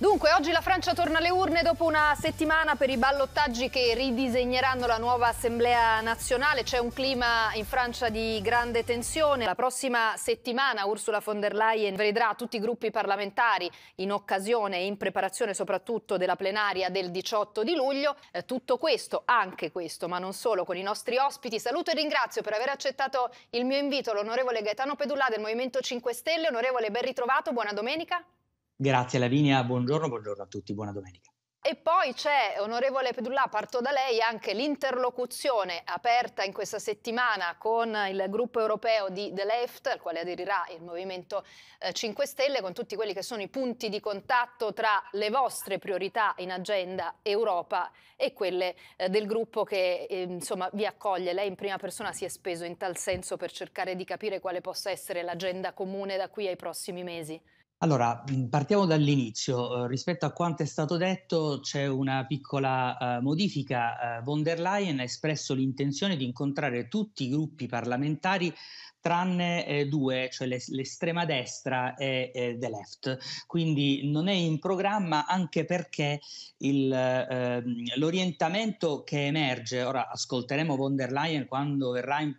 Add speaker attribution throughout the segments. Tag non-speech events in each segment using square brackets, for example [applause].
Speaker 1: Dunque, oggi la Francia torna alle urne dopo una settimana per i ballottaggi che ridisegneranno la nuova Assemblea nazionale. C'è un clima in Francia di grande tensione. La prossima settimana Ursula von der Leyen vedrà tutti i gruppi parlamentari in occasione e in preparazione soprattutto della plenaria del 18 di luglio. Eh, tutto questo, anche questo, ma non solo, con i nostri ospiti. Saluto e ringrazio per aver accettato il mio invito l'onorevole Gaetano Pedulla del Movimento 5 Stelle. Onorevole, ben ritrovato, buona domenica.
Speaker 2: Grazie Lavinia, buongiorno, buongiorno a tutti, buona domenica.
Speaker 1: E poi c'è, onorevole Pedulla, parto da lei, anche l'interlocuzione aperta in questa settimana con il gruppo europeo di The Left, al quale aderirà il Movimento 5 eh, Stelle, con tutti quelli che sono i punti di contatto tra le vostre priorità in agenda Europa e quelle eh, del gruppo che eh, insomma, vi accoglie. Lei in prima persona si è speso in tal senso per cercare di capire quale possa essere l'agenda comune da qui ai prossimi mesi.
Speaker 2: Allora, mhmm, partiamo dall'inizio. Rispetto a quanto è stato detto, c'è una piccola uh, modifica. Uh, von der Leyen ha espresso l'intenzione di incontrare tutti i gruppi parlamentari tranne eh, due, cioè l'es- l'estrema destra e eh, The Left. Quindi non è in programma anche perché il, eh, l'orientamento che emerge, ora ascolteremo von der Leyen quando verrà in,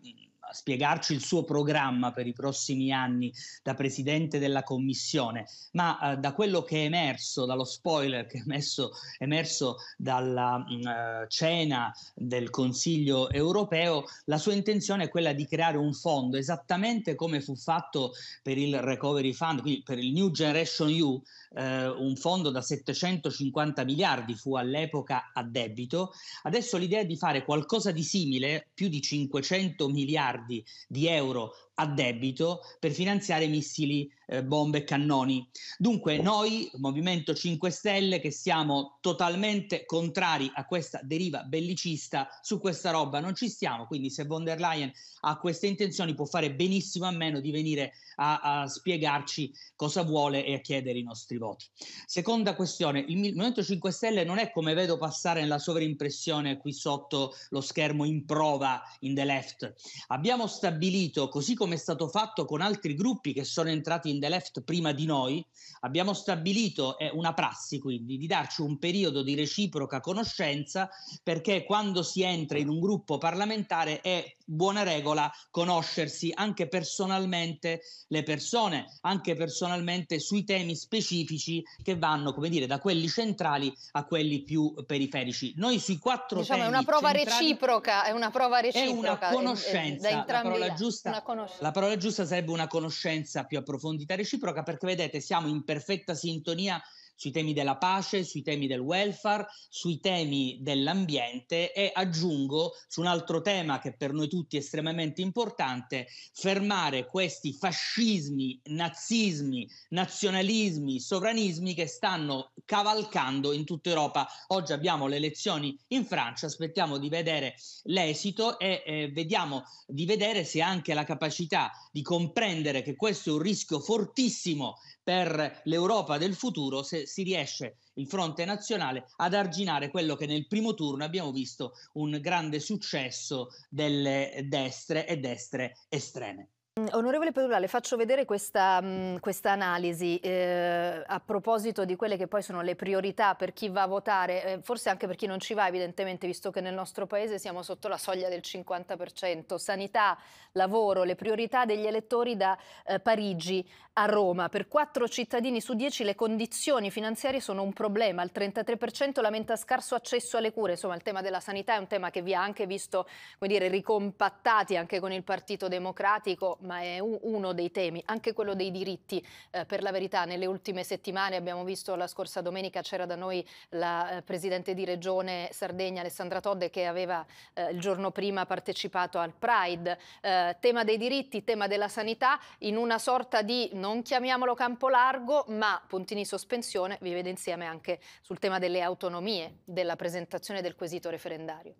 Speaker 2: a spiegarci il suo programma per i prossimi anni da presidente della commissione, ma eh, da quello che è emerso, dallo spoiler che è emerso, emerso dalla mh, mm, eh, cena del Consiglio europeo, la sua intenzione è quella di creare un fondo, esattamente come fu fatto per il Recovery Fund, quindi per il New Generation EU, eh, un fondo da 750 miliardi fu all'epoca a debito. Adesso l'idea è di fare qualcosa di simile, più di 500 miliardi miliardi di euro a debito per finanziare missili, eh, bombe e cannoni. Dunque noi, Movimento 5 Stelle, che siamo totalmente contrari a questa deriva bellicista, su questa roba non ci stiamo, quindi se von der Leyen ha queste intenzioni può fare benissimo a meno di venire a, a spiegarci cosa vuole e a chiedere i nostri voti. Seconda questione, il Movimento 5 Stelle non è come vedo passare nella sovrimpressione qui sotto lo schermo in prova in the left. Abbiamo stabilito, così come come è stato fatto con altri gruppi che sono entrati in The Left prima di noi, abbiamo stabilito eh, una prassi quindi di darci un periodo di reciproca conoscenza perché quando si entra in un gruppo parlamentare è buona regola conoscersi anche personalmente le persone, anche personalmente sui temi specifici che vanno, come dire, da quelli centrali a quelli più periferici. Noi sui quattro diciamo, temi... È una prova reciproca,
Speaker 1: è una prova reciproca. È una conoscenza. È, è, la, parola giusta, una conoscenza.
Speaker 2: la parola giusta sarebbe una conoscenza più approfondita reciproca perché vedete siamo in perfetta sintonia sui temi della pace, sui temi del welfare, sui temi dell'ambiente e aggiungo su un altro tema che per noi tutti è estremamente importante, fermare questi fascismi, nazismi, nazionalismi, sovranismi che stanno cavalcando in tutta Europa. Oggi abbiamo le elezioni in Francia, aspettiamo di vedere l'esito e eh, vediamo di vedere se anche la capacità di comprendere che questo è un rischio fortissimo per l'Europa del futuro, se, si riesce il fronte nazionale ad arginare quello che nel primo turno abbiamo visto un grande successo delle destre e destre estreme.
Speaker 1: Mm, onorevole Pedula, le faccio vedere questa, mm, quest analisi eh, a proposito di quelle che poi sono le priorità per chi va a votare, eh, forse anche per chi non ci va evidentemente, visto che nel nostro paese siamo sotto la soglia del 50%. Sanità, lavoro, le priorità degli elettori da eh, Parigi a Roma. Per quattro cittadini su dieci le condizioni finanziarie sono un problema, il 33% lamenta scarso accesso alle cure, insomma il tema della sanità è un tema che vi ha anche visto dire, ricompattati anche con il Partito Democratico ma è un, uno dei temi, anche quello dei diritti. Eh, per la verità, nelle ultime settimane abbiamo visto la scorsa domenica c'era da noi la eh, Presidente di Regione Sardegna, Alessandra Todde, che aveva eh, il giorno prima partecipato al Pride. Eh, tema dei diritti, tema della sanità, in una sorta di, non chiamiamolo campo largo, ma puntini sospensione, vi vede insieme anche sul tema delle autonomie, della presentazione del quesito referendario.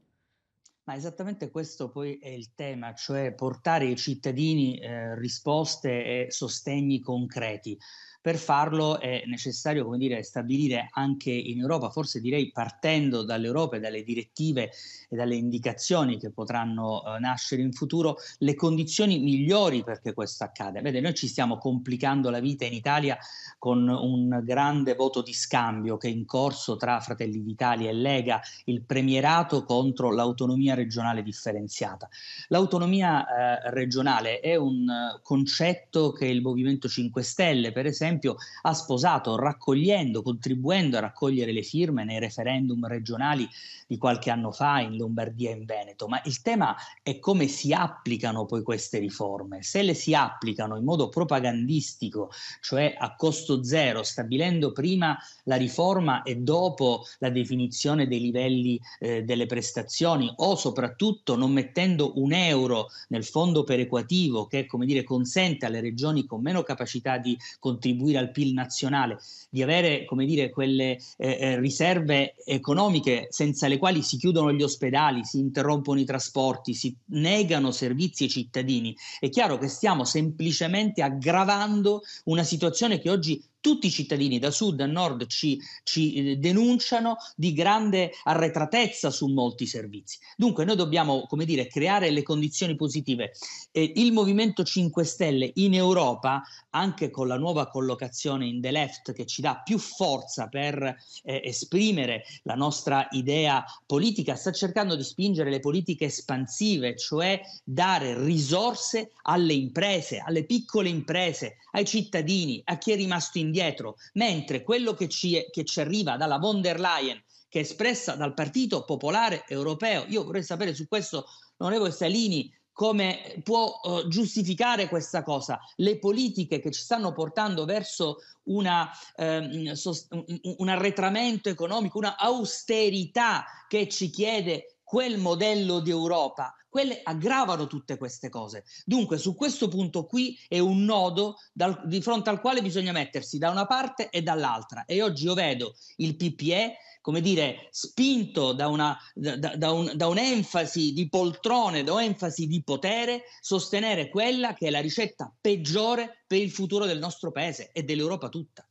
Speaker 2: Ma esattamente questo poi è il tema, cioè portare ai cittadini eh, risposte e sostegni concreti. Per farlo è necessario come dire, stabilire anche in Europa, forse direi partendo dall'Europa e dalle direttive e dalle indicazioni che potranno eh, nascere in futuro, le condizioni migliori perché questo accada. Vede, noi ci stiamo complicando la vita in Italia con un grande voto di scambio che è in corso tra Fratelli d'Italia e Lega, il premierato contro l'autonomia regionale differenziata. L'autonomia eh, regionale è un eh, concetto che il Movimento 5 Stelle, per esempio, esempio ha sposato raccogliendo, contribuendo a raccogliere le firme nei referendum regionali di qualche anno fa in Lombardia e in Veneto, ma il tema è come si applicano poi queste riforme. Se le si applicano in modo propagandistico, cioè a costo zero, stabilendo prima la riforma e dopo la definizione dei livelli eh, delle prestazioni o soprattutto non mettendo un euro nel fondo perequativo che come dire, consente alle regioni con meno capacità di contribuire contribuire al PIL nazionale, di avere come dire, quelle eh, eh, riserve economiche senza le quali si chiudono gli ospedali, si interrompono i trasporti, si negano servizi ai cittadini, è chiaro che stiamo semplicemente aggravando una situazione che oggi tutti i cittadini da sud a nord ci, ci, eh, denunciano di grande arretratezza su molti servizi. Dunque noi dobbiamo, come dire, creare le condizioni positive. Eh, il Movimento 5 Stelle in Europa, anche con la nuova collocazione in The Left che ci dà più forza per eh, esprimere la nostra idea politica, sta cercando di spingere le politiche espansive, cioè dare risorse alle imprese, alle piccole imprese, ai cittadini, a chi è rimasto in indietro, mentre quello che ci, è, che ci arriva dalla von der Leyen, che è espressa dal Partito Popolare Europeo, io vorrei sapere su questo, onorevole Salini, come può uh, giustificare questa cosa, le politiche che ci stanno portando verso una, um, ehm, sost- un arretramento economico, una austerità che ci chiede quel modello di Europa, quelle aggravano tutte queste cose. Dunque su questo punto qui è un nodo dal, di fronte al quale bisogna mettersi da una parte e dall'altra e oggi io vedo il PPE come dire, spinto da, una, da, da, un, da, un'enfasi di poltrone, da un'enfasi di potere, sostenere quella che è la ricetta peggiore per il futuro del nostro paese e dell'Europa tutta.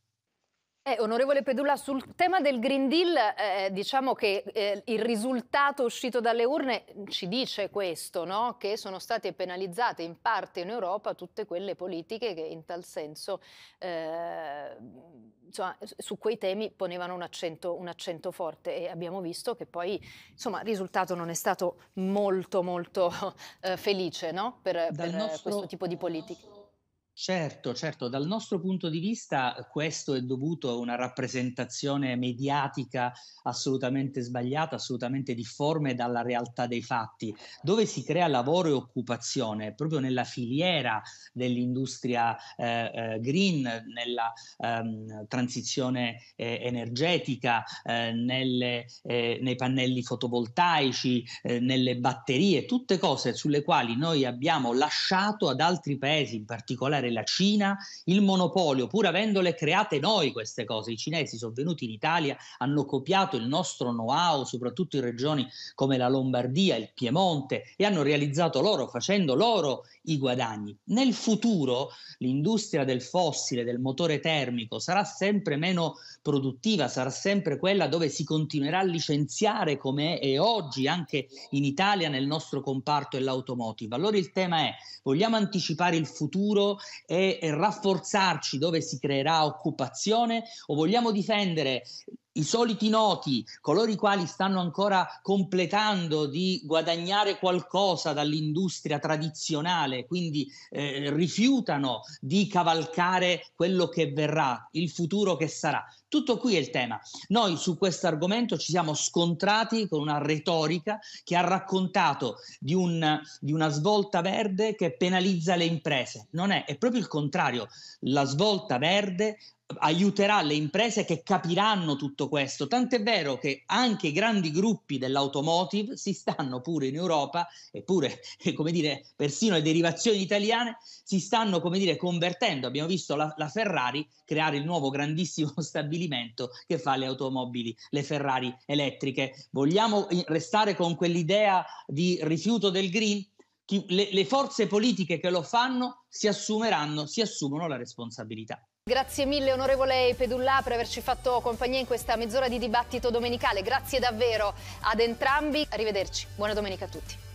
Speaker 1: Eh, onorevole Pedula, sul tema del Green Deal, eh, diciamo che eh, il risultato uscito dalle urne ci dice questo, no? che sono state penalizzate in parte in Europa tutte quelle politiche che in tal senso eh, insomma, su quei temi ponevano un accento, un accento, forte e abbiamo visto che poi insomma, il risultato non è stato molto molto [laughs] eh, felice no? per, per nostro... questo tipo di politiche
Speaker 2: Certo, certo, dal nostro punto di vista eh, questo è dovuto a una rappresentazione mediatica assolutamente sbagliata, assolutamente difforme dalla realtà dei fatti, dove si crea lavoro e occupazione proprio nella filiera dell'industria eh, eh, green, nella ehm, transizione eh, energetica, eh, nelle, eh, nei pannelli fotovoltaici, nelle batterie, tutte cose sulle quali noi abbiamo lasciato ad altri paesi, in particolare diventare la Cina il monopolio, pur avendole create noi queste cose. I cinesi sono venuti in Italia, hanno copiato il nostro know-how, soprattutto in regioni come la Lombardia, il Piemonte, e hanno realizzato loro, facendo loro i guadagni. Nel futuro l'industria del fossile, del motore termico, sarà sempre meno produttiva, sarà sempre quella dove si continuerà a licenziare come è oggi anche in Italia nel nostro comparto e l'automotive. Allora il tema è, vogliamo anticipare il futuro e, rafforzarci dove si creerà occupazione o vogliamo difendere i soliti noti, coloro i quali stanno ancora completando di guadagnare qualcosa dall'industria tradizionale, quindi eh, rifiutano di cavalcare quello che verrà, il futuro che sarà. Tutto qui è il tema. Noi su questo argomento ci siamo scontrati con una retorica che ha raccontato di, un, di una svolta verde che penalizza le imprese. Non è, è proprio il contrario. La svolta verde aiuterà le imprese che capiranno tutto questo. Tant'è vero che anche i grandi gruppi dell'automotive si stanno pure in Europa, eppure, [laughs] come dire, persino le derivazioni italiane si stanno, come dire, convertendo. Abbiamo visto la, la Ferrari creare il nuovo grandissimo [laughs] stabilimento che fa le automobili, le Ferrari elettriche. Vogliamo restare con quell'idea di rifiuto del green? le, le forze politiche che lo fanno si assumeranno, si assumono la responsabilità.
Speaker 1: Grazie mille onorevole Pedullà per averci fatto compagnia in questa mezz'ora di dibattito domenicale. Grazie davvero ad entrambi. Arrivederci. Buona domenica a tutti.